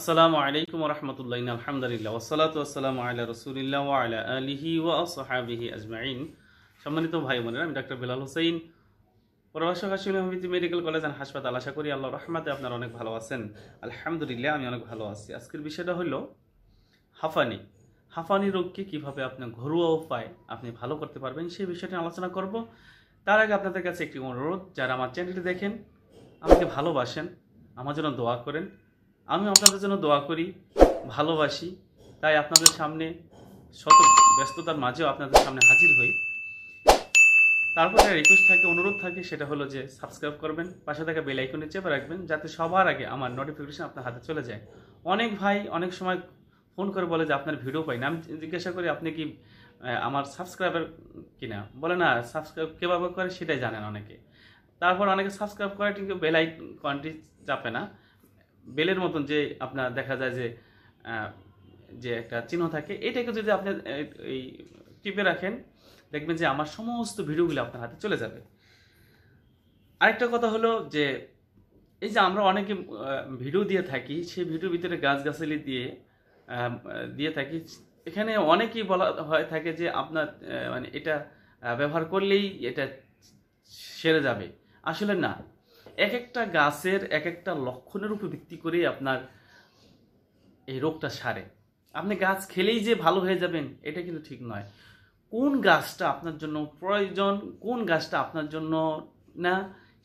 আসসালামু আলাইকুম রহমতুল্লাহ আলহামদুলিল্লাহ ওসালাত আসসালাম আল্লাহ রসুলিল্লাহ আলা আলিহি ওয়া সাহাবিহি আজমাইন সম্মানিত ভাই বোনেরা আমি ডাক্তার বিলাল হোসেন প্রভাষক হাসিম মেডিকেল কলেজ অ্যান্ড হাসপাতাল আশা করি আল্লাহ রহমাতে আপনারা অনেক ভালো আছেন আলহামদুলিল্লাহ আমি অনেক ভালো আছি আজকের বিষয়টা হলো হাফানি হাফানি রোগকে কিভাবে আপনার ঘরোয়া উপায় আপনি ভালো করতে পারবেন সেই বিষয়টি আলোচনা করব তার আগে আপনাদের কাছে একটি অনুরোধ যারা আমার চ্যানেলটি দেখেন আমাকে ভালোবাসেন আমার জন্য দোয়া করেন আমি আপনাদের জন্য দোয়া করি ভালোবাসি তাই আপনাদের সামনে শত ব্যস্ততার মাঝেও আপনাদের সামনে হাজির হই তারপর তারপরে রিকোয়েস্ট থাকে অনুরোধ থাকে সেটা হলো যে সাবস্ক্রাইব করবেন পাশে থাকা বেল আইকনে চেপে রাখবেন যাতে সবার আগে আমার নোটিফিকেশন আপনার হাতে চলে যায় অনেক ভাই অনেক সময় ফোন করে বলে যে আপনার ভিডিও পাই না আমি জিজ্ঞাসা করি আপনি কি আমার সাবস্ক্রাইবার কিনা বলে না সাবস্ক্রাইব কীভাবে করে সেটাই জানেন অনেকে তারপর অনেকে সাবস্ক্রাইব করে কিন্তু বেল আইকনটি চাপে না বেলের মতন যে আপনার দেখা যায় যে যে একটা চিহ্ন থাকে এটাকে যদি আপনি এই টিপে রাখেন দেখবেন যে আমার সমস্ত ভিডিওগুলো আপনার হাতে চলে যাবে আরেকটা কথা হলো যে এই যে আমরা অনেকে ভিডিও দিয়ে থাকি সেই ভিডিওর ভিতরে গাছগাছালি দিয়ে দিয়ে থাকি এখানে অনেকেই বলা হয় থাকে যে আপনার মানে এটা ব্যবহার করলেই এটা সেরে যাবে আসলে না এক একটা গাছের এক একটা লক্ষণের উপর ভিত্তি করেই আপনার এই রোগটা সারে আপনি গাছ খেলেই যে ভালো হয়ে যাবেন এটা কিন্তু ঠিক নয় কোন গাছটা আপনার জন্য প্রয়োজন কোন গাছটা আপনার জন্য না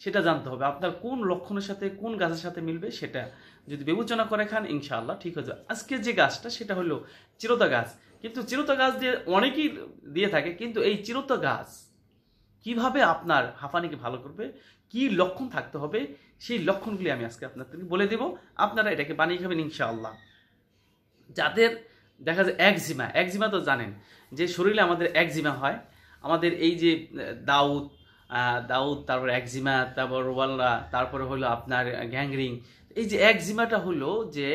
সেটা জানতে হবে আপনার কোন লক্ষণের সাথে কোন গাছের সাথে মিলবে সেটা যদি বিবেচনা করে খান ইনশাআল্লাহ ঠিক হয়ে যাবে আজকে যে গাছটা সেটা হলো চিরতা গাছ কিন্তু চিরতা গাছ দিয়ে অনেকেই দিয়ে থাকে কিন্তু এই চিরতা গাছ কিভাবে আপনার হাঁফানিকে ভালো করবে কি লক্ষণ থাকতে হবে সেই লক্ষণগুলি আমি আজকে আপনাদেরকে বলে দেব আপনারা এটাকে বানিয়ে খাবেন ইনশাআল্লাহ যাদের দেখা যায় একজিমা একজিমা তো জানেন যে শরীরে আমাদের একজিমা হয় আমাদের এই যে দাউদ দাউদ তারপর একজিমা তারপর রোবাল্লা তারপরে হলো আপনার গ্যাংরিং এই যে একজিমাটা হলো যে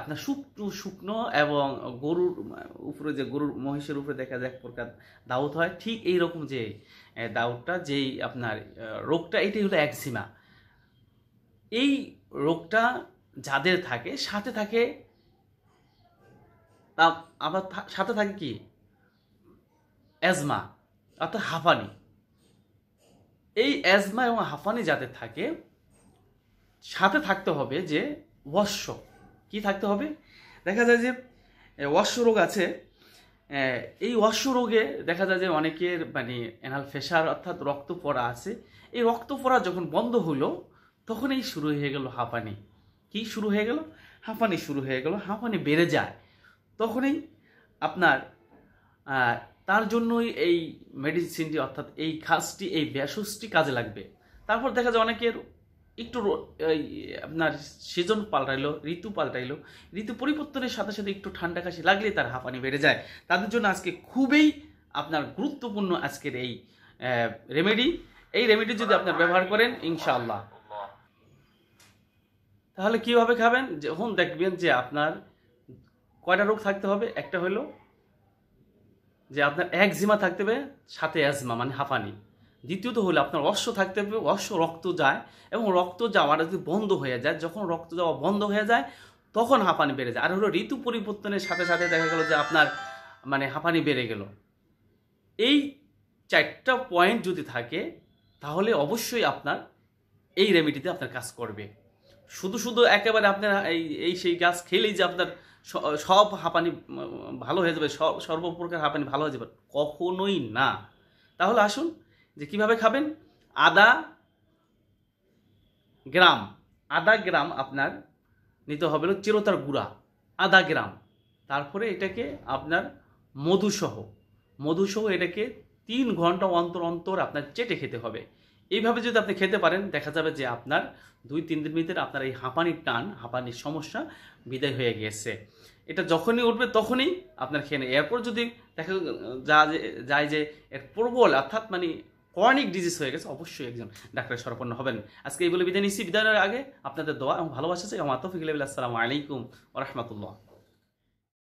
আপনার শুকনো শুকনো এবং গরুর উপরে যে গরুর মহিষের উপরে দেখা যায় এক প্রকার দাউদ হয় ঠিক এই রকম যে দাউদটা যেই আপনার রোগটা এটাই হলো একসিমা এই রোগটা যাদের থাকে সাথে থাকে তা আবার সাথে থাকে কি অ্যাজমা অর্থাৎ হাঁফানি এই অ্যাজমা এবং হাঁফানি যাদের থাকে সাথে থাকতে হবে যে ওয়াশ্য কি থাকতে হবে দেখা যায় যে রোগ আছে এই রোগে দেখা যায় যে অনেকের মানে অ্যানাল ফেসার অর্থাৎ রক্ত পড়া আছে এই রক্ত পড়া যখন বন্ধ হলো তখনই শুরু হয়ে গেল হাঁপানি কি শুরু হয়ে গেল হাঁপানি শুরু হয়ে গেল হাঁপানি বেড়ে যায় তখনই আপনার তার জন্যই এই মেডিসিনটি অর্থাৎ এই খাসটি এই ব্যাসটি কাজে লাগবে তারপর দেখা যায় অনেকের একটু আপনার সিজন পাল্টাইলো ঋতু পাল্টাইলো ঋতু পরিবর্তনের সাথে সাথে একটু ঠান্ডা কাশি লাগলে তার হাঁপানি বেড়ে যায় তাদের জন্য আজকে খুবই আপনার গুরুত্বপূর্ণ আজকের এই রেমেডি এই রেমেডি যদি আপনার ব্যবহার করেন ইনশাআল্লাহ তাহলে কীভাবে খাবেন যখন দেখবেন যে আপনার কয়টা রোগ থাকতে হবে একটা হলো যে আপনার একজিমা থাকতে হবে সাথে অ্যাজমা মানে হাঁপানি দ্বিতীয়ত হলো আপনার অশ্ব থাকতে হবে অশ্ব রক্ত যায় এবং রক্ত যাওয়াটা যদি বন্ধ হয়ে যায় যখন রক্ত যাওয়া বন্ধ হয়ে যায় তখন হাঁপানি বেড়ে যায় আর হলো ঋতু পরিবর্তনের সাথে সাথে দেখা গেল যে আপনার মানে হাঁপানি বেড়ে গেল এই চারটা পয়েন্ট যদি থাকে তাহলে অবশ্যই আপনার এই রেমেডিতে আপনার কাজ করবে শুধু শুধু একেবারে আপনার এই এই সেই গাছ খেলেই যে আপনার সব হাঁপানি ভালো হয়ে যাবে সর্বপ্রকার হাঁপানি ভালো হয়ে যাবে কখনোই না তাহলে আসুন যে কিভাবে খাবেন আদা গ্রাম আদা গ্রাম আপনার নিতে হবে চিরতার গুঁড়া আধা গ্রাম তারপরে এটাকে আপনার মধুসহ মধুসহ এটাকে তিন ঘন্টা অন্তর অন্তর আপনার চেটে খেতে হবে এইভাবে যদি আপনি খেতে পারেন দেখা যাবে যে আপনার দুই তিন দিন ভিতরে আপনার এই হাঁপানির টান হাঁপানির সমস্যা বিদায় হয়ে গিয়েছে এটা যখনই উঠবে তখনই আপনার খেয়ে নেয় এরপর যদি দেখা যায় যে এর প্রবল অর্থাৎ মানে ক্রনিক ডিজিজ হয়ে গেছে অবশ্যই একজন ডাক্তারের সরপন্ন হবেন আজকে এই বলে বিদায় নিচ্ছি বিদায়ের আগে আপনাদের দোয়া এবং ভালোবাসা চাই আমার তফিক লেবিল আসসালামু আলাইকুম রহমতুল্লাহ